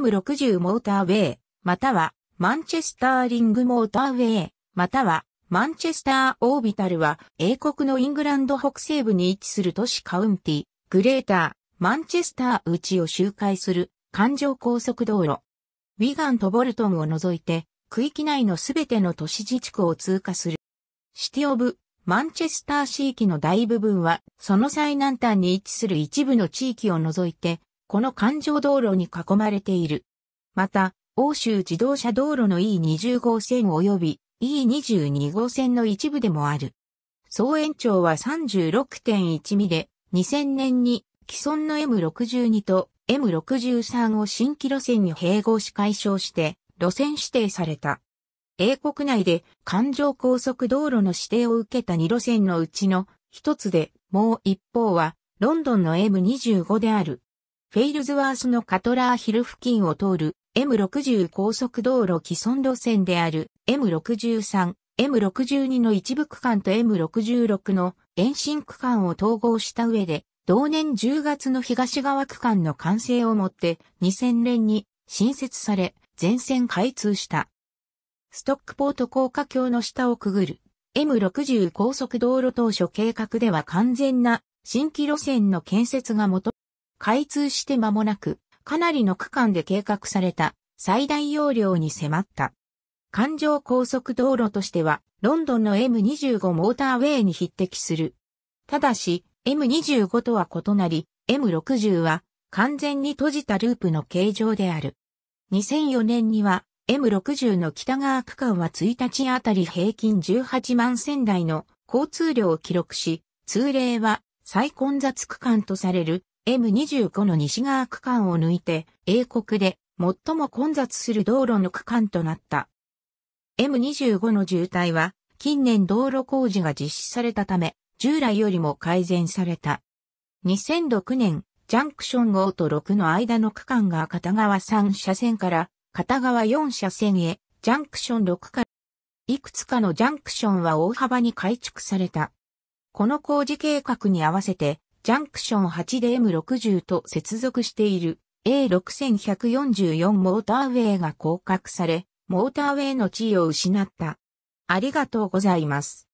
M60 モーターウェイ、またはマンチェスターリングモーターウェイ、またはマンチェスターオービタルは英国のイングランド北西部に位置する都市カウンティ、グレーター、マンチェスター内を周回する環状高速道路。ウィガンとボルトンを除いて区域内のすべての都市自治区を通過する。シティオブ、マンチェスター地域の大部分は、その最南端に位置する一部の地域を除いて、この環状道路に囲まれている。また、欧州自動車道路の E20 号線及び E22 号線の一部でもある。総延長は36.1ミリで、2000年に既存の M62 と M63 を新規路線に併合し解消して路線指定された。英国内で環状高速道路の指定を受けた2路線のうちの一つで、もう一方はロンドンの M25 であるフェイルズワースのカトラーヒル付近を通る M60 高速道路既存路線である M63、M62 の一部区間と M66 の延伸区間を統合した上で、同年10月の東側区間の完成をもって2000年に新設され、全線開通した。ストックポート高架橋の下をくぐる M60 高速道路当初計画では完全な新規路線の建設が求開通して間もなく、かなりの区間で計画された最大容量に迫った。環状高速道路としては、ロンドンの M25 モーターウェイに匹敵する。ただし、M25 とは異なり、M60 は完全に閉じたループの形状である。2004年には M60 の北側区間は1日あたり平均18万仙台の交通量を記録し、通例は最混雑区間とされる M25 の西側区間を抜いて、英国で最も混雑する道路の区間となった。M25 の渋滞は、近年道路工事が実施されたため、従来よりも改善された。2006年、ジャンクション5と6の間の区間が片側3車線から片側4車線へ、ジャンクション6から、いくつかのジャンクションは大幅に改築された。この工事計画に合わせて、ジャンクション8で m 6 0と接続している A6144 モーターウェイが降格され、モーターウェイの地位を失った。ありがとうございます。